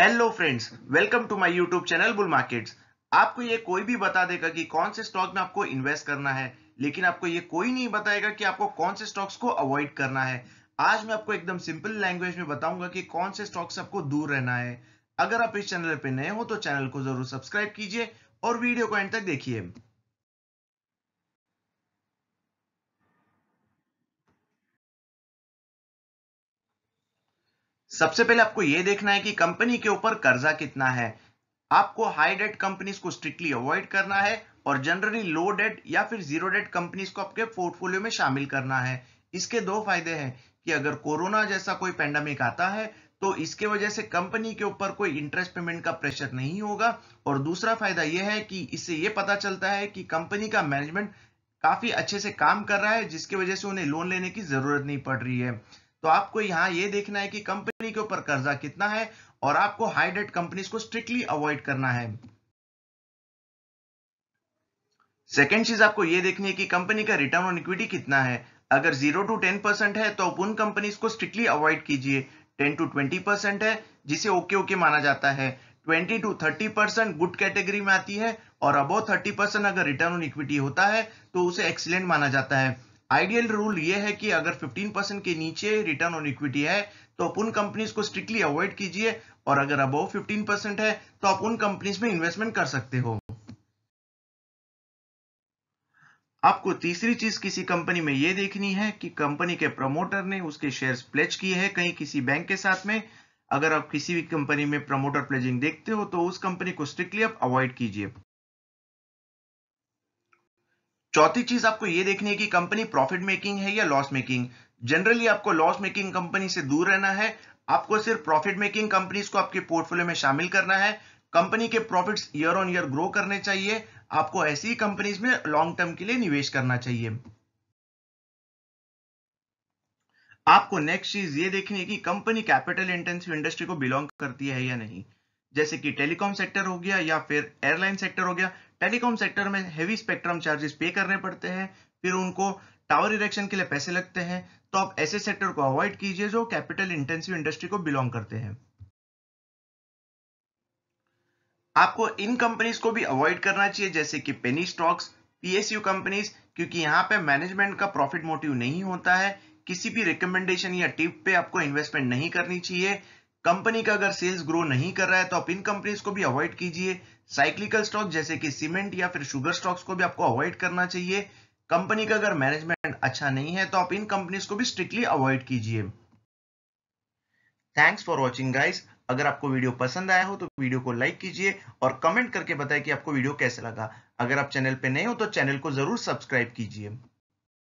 hello friends welcome to my YouTube channel bull markets आपको ये कोई भी बता देगा कि कौन से स्टॉक में आपको इन्वेस्ट करना है लेकिन आपको ये कोई नहीं बताएगा कि आपको कौन से स्टॉक्स को अवॉइड करना है आज मैं आपको एकदम सिंपल लैंग्वेज में बताऊंगा कि कौन से स्टॉक्स आपको दूर रहना है अगर आप इस चैनल पर नए हो तो चैनल को जरूर सब्सक्राइब कीजिए और वीडियो को एंड तक देखिए सबसे पहले आपको यह देखना है कि कंपनी के ऊपर कर्जा कितना है आपको हाई डेट कंपनीज को स्ट्रिक्टली अवॉइड करना है और जनरली लो डेट या फिर जीरो डेट कंपनीज को आपके पोर्टफोलियो में शामिल करना है इसके दो फायदे हैं कि अगर कोरोना जैसा कोई पेंडेमिक आता है तो इसके वजह से कंपनी के ऊपर कोई इंटरेस्ट पेमेंट का प्रेशर नहीं होगा और दूसरा फायदा यह है कि इससे यह पता चलता है कि कंपनी का मैनेजमेंट काफी अच्छे से काम कर रहा है जिसकी वजह से उन्हें लोन लेने की जरूरत नहीं पड़ रही है तो आपको यहां यह देखना है कि कंपनी के ऊपर कर्जा कितना है और आपको हाई डेट कंपनीज को स्ट्रिक्टली अवॉइड करना है सेकेंड चीज आपको यह देखनी है कि कंपनी का रिटर्न ऑन इक्विटी कितना है अगर जीरो टू टेन परसेंट है तो आप उन कंपनीज को स्ट्रिक्टली अवॉइड कीजिए टेन टू ट्वेंटी परसेंट है जिसे ओके ओके माना जाता है twenty to thirty percent good category में आती है और अबो थर्टी परसेंट अगर रिटर्न ऑन इक्विटी होता है तो उसे एक्सीलेंट माना जाता है आइडियल रूल ये है कि अगर 15 परसेंट के नीचे रिटर्न ऑन इक्विटी है तो आप उन कंपनीज को स्ट्रिक्टली अवॉइड कीजिए और अगर अबोव 15 परसेंट है तो आप उन कंपनीज में इन्वेस्टमेंट कर सकते हो आपको तीसरी चीज किसी कंपनी में यह देखनी है कि कंपनी के प्रमोटर ने उसके शेयर्स प्लेज किए हैं कहीं किसी बैंक के साथ में अगर आप किसी भी कंपनी में प्रमोटर प्लेजिंग देखते हो तो उस कंपनी को स्ट्रिक्टली आप अवॉइड कीजिए चौथी चीज आपको ये देखनी है कि कंपनी प्रॉफिट मेकिंग है या लॉस मेकिंग जनरली आपको लॉस मेकिंग कंपनी से दूर रहना है आपको सिर्फ प्रॉफिट मेकिंग कंपनीज को आपके पोर्टफोलियो में शामिल करना है कंपनी के profits year on year grow करने चाहिए आपको ऐसी कंपनीज में लॉन्ग टर्म के लिए निवेश करना चाहिए आपको नेक्स्ट चीज ये देखनी है कि कंपनी कैपिटल इंटेंसिव इंडस्ट्री को बिलोंग करती है या नहीं जैसे कि टेलीकॉम सेक्टर हो गया या फिर एयरलाइन सेक्टर हो गया टेलीकॉम सेक्टर में हेवी स्पेक्ट्रम चार्जेस पे करने पड़ते हैं फिर उनको टावर इरेक्शन के लिए पैसे लगते हैं तो आप ऐसे सेक्टर को अवॉइड कीजिए जो कैपिटल इंटेंसिव इंडस्ट्री को बिलोंग करते हैं आपको इन कंपनीज को भी अवॉइड करना चाहिए जैसे कि पेनी स्टॉक्स पीएसयू कंपनीज क्योंकि यहाँ पे मैनेजमेंट का प्रॉफिट मोटिव नहीं होता है किसी भी रिकमेंडेशन या टिप पे आपको इन्वेस्टमेंट नहीं करनी चाहिए कंपनी का अगर सेल्स ग्रो नहीं कर रहा है तो आप इन कंपनीज को भी अवॉइड कीजिए साइक्लिकल स्टॉक जैसे कि सीमेंट या फिर शुगर स्टॉक्स को भी आपको अवॉइड करना चाहिए कंपनी का अगर मैनेजमेंट अच्छा नहीं है तो आप इन कंपनीज को भी स्ट्रिक्टली अवॉइड कीजिए थैंक्स फॉर वॉचिंग गाइस अगर आपको वीडियो पसंद आया हो तो वीडियो को लाइक कीजिए और कमेंट करके बताएं कि आपको वीडियो कैसे लगा अगर आप चैनल पर नए हो तो चैनल को जरूर सब्सक्राइब कीजिए